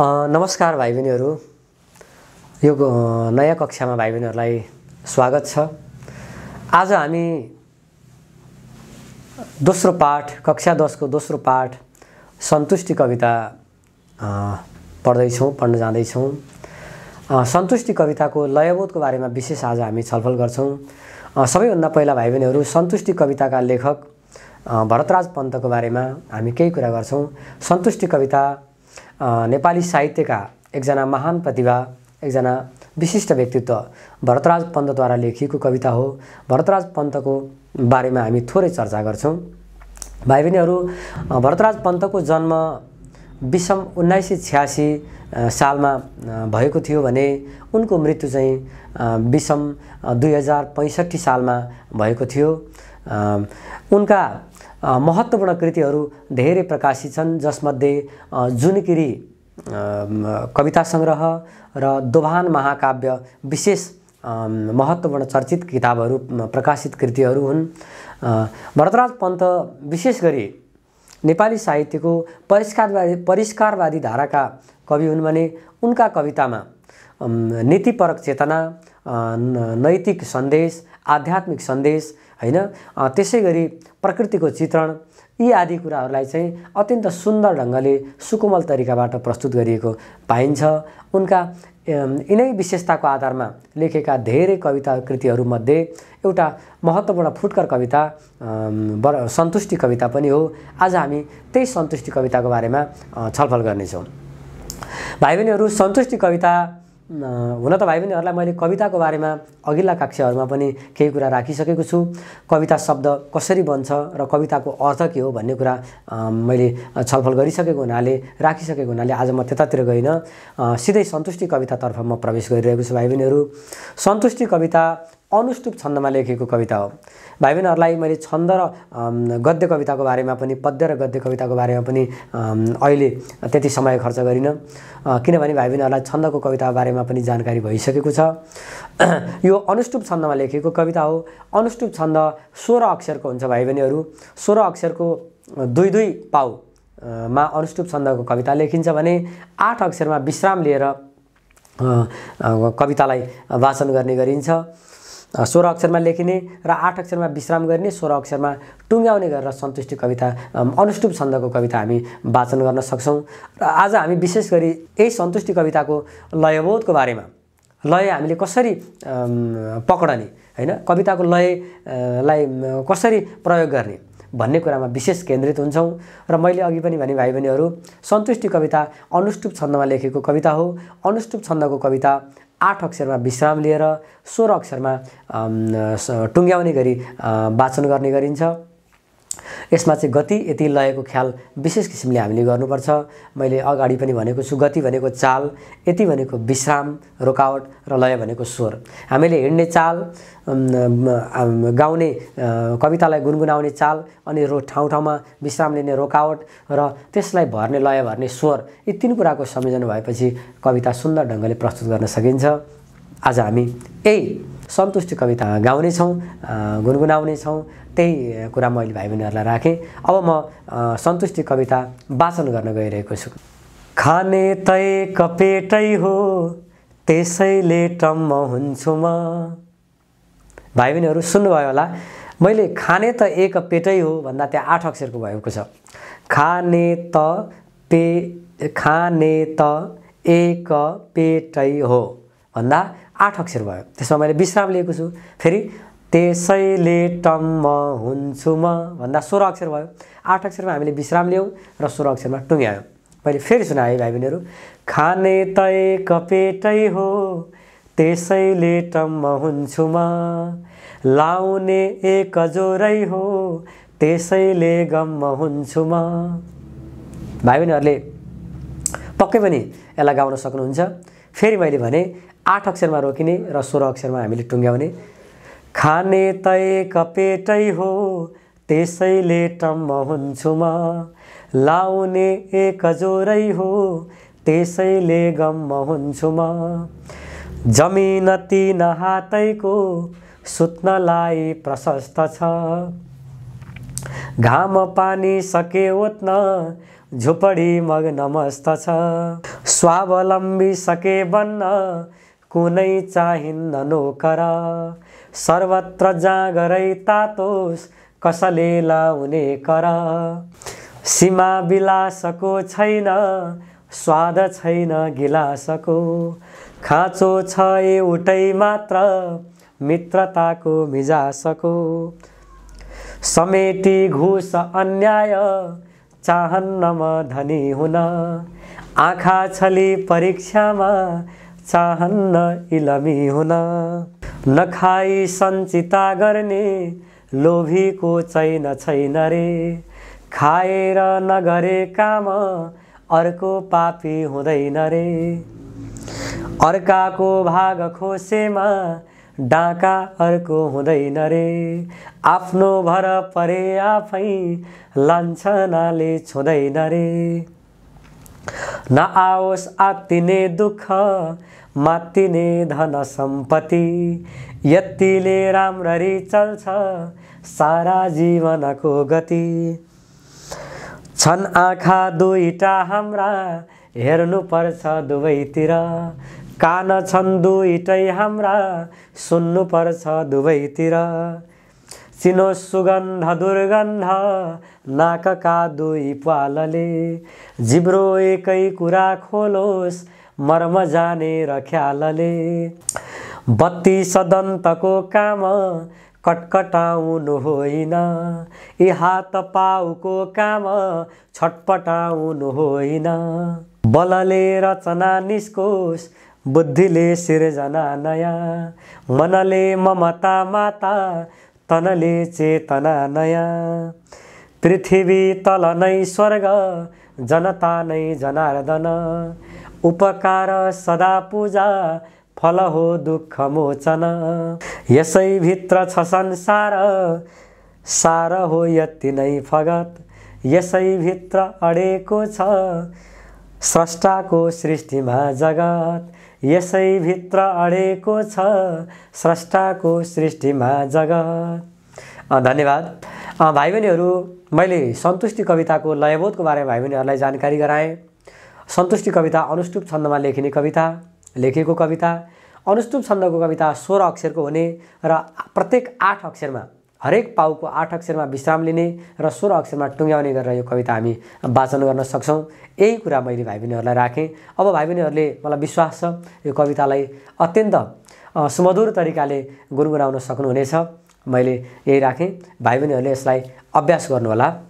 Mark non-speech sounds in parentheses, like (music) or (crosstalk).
नमस्कार भाइ बहिनीहरू यो नयाँ कक्षामा भाइ बहिनीहरूलाई स्वागत छ आज हामी दोस्रो पाठ कक्षा दसको दोस्रो पाठ सन्तुष्टि कविता पढ्दैछौँ पढ्न जाँदैछौँ सन्तुष्टि कविताको लयबोधको बारेमा विशेष आज हामी छलफल गर्छौँ सबैभन्दा पहिला भाइ बहिनीहरू सन्तुष्टि कविताका लेखक भरतराज पन्तको बारेमा हामी केही कुरा गर्छौँ सन्तुष्टि कविता नेपाली साहित्यका एकजना महान प्रतिभा एकजना विशिष्ट व्यक्तित्व भरतराज पन्तद्वारा लेखिएको कविता हो भरतराज पन्तको बारेमा हामी थोरै चर्चा गर्छौँ भाइ बहिनीहरू भरतराज पन्तको जन्म विषम उन्नाइस सय छ्यासी सालमा भएको थियो भने उनको मृत्यु चाहिँ विषम दुई हजार पैँसठी सालमा भएको थियो उनका महत्त्वपूर्ण कृतिहरू धेरै प्रकाशित छन् जसमध्ये जुनकिरी कविता सङ्ग्रह र दोभान महाकाव्य विशेष महत्त्वपूर्ण चर्चित किताबहरू प्रकाशित कृतिहरू हुन् भरतराज पन्त विशेष गरी नेपाली साहित्यको परिष्कारवादी परिष्कारवादी धाराका कवि हुन् भने उनका कवितामा नीतिपरक चेतना नैतिक सन्देश आध्यात्मिक सन्देश होइन त्यसै गरी प्रकृतिको चित्रण यी आदि कुराहरूलाई चाहिँ अत्यन्त सुन्दर ढङ्गले सुकुमल तरिकाबाट प्रस्तुत गरिएको पाइन्छ उनका यिनै विशेषताको आधारमा लेखेका धेरै कविता कृतिहरूमध्ये एउटा महत्त्वपूर्ण फुटकर कविता बर सन्तुष्टि कविता पनि हो आज हामी त्यही सन्तुष्टि कविताको बारेमा छलफल गर्नेछौँ भाइ बहिनीहरू सन्तुष्टि कविता हुन त भाइ बहिनीहरूलाई मैले कविताको बारेमा अघिल्ला कक्षाहरूमा पनि केही कुरा राखिसकेको छु कविता शब्द कसरी बन्छ र कविताको अर्थ के हो भन्ने कुरा मैले छलफल गरिसकेको हुनाले राखिसकेको हुनाले आज म त्यतातिर गइनँ सिधै सन्तुष्टि कवितातर्फ म प्रवेश गरिरहेको छु भाइ बहिनीहरू सन्तुष्टि कविता अनुष्टुप छन्दमा लेखेको कविता हो भाइ बहिनीहरूलाई मैले छन्द र गद्य कविताको बारेमा पनि पद्य र गद्य कविताको बारेमा पनि अहिले त्यति समय खर्च गरिनँ किनभने भाइ बहिनीहरूलाई छन्दको कविता बारेमा पनि जानकारी भइसकेको छ (clears throat) यो अनुष्टुप छन्दमा लेखिएको कविता हो अनुष्टुप छन्द सोह्र अक्षरको हुन्छ भाइ बहिनीहरू सोह्र अक्षरको दुई दुई पाउमा अनुष्टुप छन्दको कविता लेखिन्छ भने आठ अक्षरमा विश्राम लिएर कवितालाई वाचन गर्ने गरिन्छ सोह्र अक्षरमा लेखिने र आठ अक्षरमा विश्राम गर्ने सोह्र अक्षरमा टुङ्ग्याउने गरेर सन्तुष्टि कविता अनुष्टुप छन्दको कविता हामी वाचन गर्न सक्छौँ र आज हामी विशेष गरी यही सन्तुष्टि कविताको लयबोधको बारेमा लय हामीले कसरी पक्रने होइन कविताको लयलाई कसरी प्रयोग गर्ने भन्ने कुरामा विशेष केन्द्रित हुन्छौँ र मैले अघि पनि भने भाइ बहिनीहरू सन्तुष्टि कविता अनुष्टुप छन्दमा लेखेको कविता हो अनुष्टुप छन्दको कविता आठ अक्षरमा विश्राम लिएर सोह्र अक्षरमा टुङ्ग्याउने गरी वाचन गर्ने गरिन्छ यसमा चाहिँ गति यति लयको ख्याल विशेष किसिमले हामीले गर्नुपर्छ मैले अगाडि पनि भनेको छु गति भनेको चाल यति भनेको विश्राम रोकावट र लय भनेको स्वर हामीले हिँड्ने चाल गाउने कवितालाई गुनगुनाउने चाल अनि रो ठाउँ ठाउँमा विश्राम लिने रोकावट र त्यसलाई भर्ने लय भर्ने स्वर यी तिन कुराको संयोजन भएपछि कविता सुन्दर ढङ्गले प्रस्तुत गर्न सकिन्छ आज हामी यही सन्तुष्टि कविता गाउनेछौँ गुनगुनाउनेछौँ त्यही कुरा मैले भाइ बहिनीहरूलाई राखेँ अब म सन्तुष्टि कविता वाचन गर्न गइरहेको छु खाने तै कपेटै हो त्यसैले टम्म हुन्छु म भाइ बहिनीहरू सुन्नुभयो होला मैले खाने त एक पेटै हो भन्दा त्यहाँ आठ अक्षरको भएको छ खाने त पे खाने त एक पेटै हो भन्दा आठ अक्षर भयो त्यसमा मैले विश्राम लिएको छु फेरि त्यसैले टम्म हुन्छु म भन्दा सोह्र अक्षर भयो आठ अक्षरमा हामीले विश्राम ल्यायौँ र सोह्र अक्षरमा टुङ्ग्यायौँ मैले फेरि सुनाएँ भाइ बहिनीहरू खाने तय कपेटै हो त्यसैले टम्म हुन्छु म लाउने एक जोरै हो त्यसैले गम्म हुन्छु म भाइ बहिनीहरूले पक्कै पनि यसलाई गाउन सक्नुहुन्छ फेरि मैले भने आठ अक्षरमा रोकिने र सोह्र अक्षरमा हामीले टुङ्ग्याउने खाने तय कपेटै हो त्यसैले टम्म हुन्छु म लाउने एक हो त्यसैले गम्म हुन्छु म को नहातैको सुत्नलाई प्रशस्त छ घाम पानी सके ओत्न झुपडी मग नमस्त छ स्वावलम्बी सके बन्न कुनै चाहिन्न नोकरा सर्वत्र जाँगरै तातोस् कसले लाउने कर सीमा विलासको छैन स्वाद छैन गिलासको खाँचो छ एउटै मात्र मित्रताको मिजासको समेटी घुस अन्याय चाहन्न म धनी हुन आँखा छली परीक्षामा चाहन्न इलमी हुन नखाई सञ्चिता गर्ने लोभीको चैन छैन रे खाएर नगरे काम अर्को पापी हुँदैन रे अर्काको भाग खोसेमा डाका अर्को हुँदैन रे आफ्नो भर परे आफै लान्छनाले छुँदैन रे नआओस् आत्तिने दुःख मातिने धन सम्पत्ति यतिले राम्ररी चल्छ सारा जीवनको गति छन् आँखा दुईटा हाम्रा हेर्नुपर्छ दुवैतिर कान छन् दुईटै हाम्रा सुन्नुपर्छ दुवैतिर चिनो सुगन्ध दुर्गन्ध नाकका दुई पालले जिब्रो एकै कुरा खोलोस् मर्म जाने र ख्यालले बत्ती सदन्तको काम कटकटाउनु होइन यी हात पाउको काम छटपटाउनु होइन बलले रचना निस्कोस् बुद्धिले सिर्जना नयाँ मनले ममता माता तनले चेतना नयाँ पृथ्वी तल नै स्वर्ग जनता नै जनार्दन उपकार सदा पूजा फल हो दुःख मोचन यसैभित्र छ संसार सार हो यति नै फगत यसैभित्र अडेको छ स्रष्टाको सृष्टिमा जगत यसैभित्र अडेको छ स्रष्टाको सृष्टिमा जग धन्यवाद भाइ बहिनीहरू मैले सन्तुष्टि कविताको लयबोधको बारेमा भाइ बहिनीहरूलाई जानकारी गराएँ सन्तुष्टि कविता अनुष्टुप छन्दमा लेखिने कविता लेखेको कविता अनुष्टुप छन्दको कविता सोह्र अक्षरको हुने र प्रत्येक आठ अक्षरमा हरेक पाउको आठ अक्षरमा विश्राम लिने र सोह्र अक्षरमा टुङ्ग्याउने गरेर यो कविता हामी वाचन गर्न सक्छौँ यही कुरा मैले भाइ बहिनीहरूलाई राखेँ अब भाइ बहिनीहरूले मलाई विश्वास छ यो कवितालाई अत्यन्त सुमधुर तरिकाले गुनगुनाउन सक्नुहुनेछ मैले यही राखेँ भाइ बहिनीहरूले यसलाई अभ्यास गर्नुहोला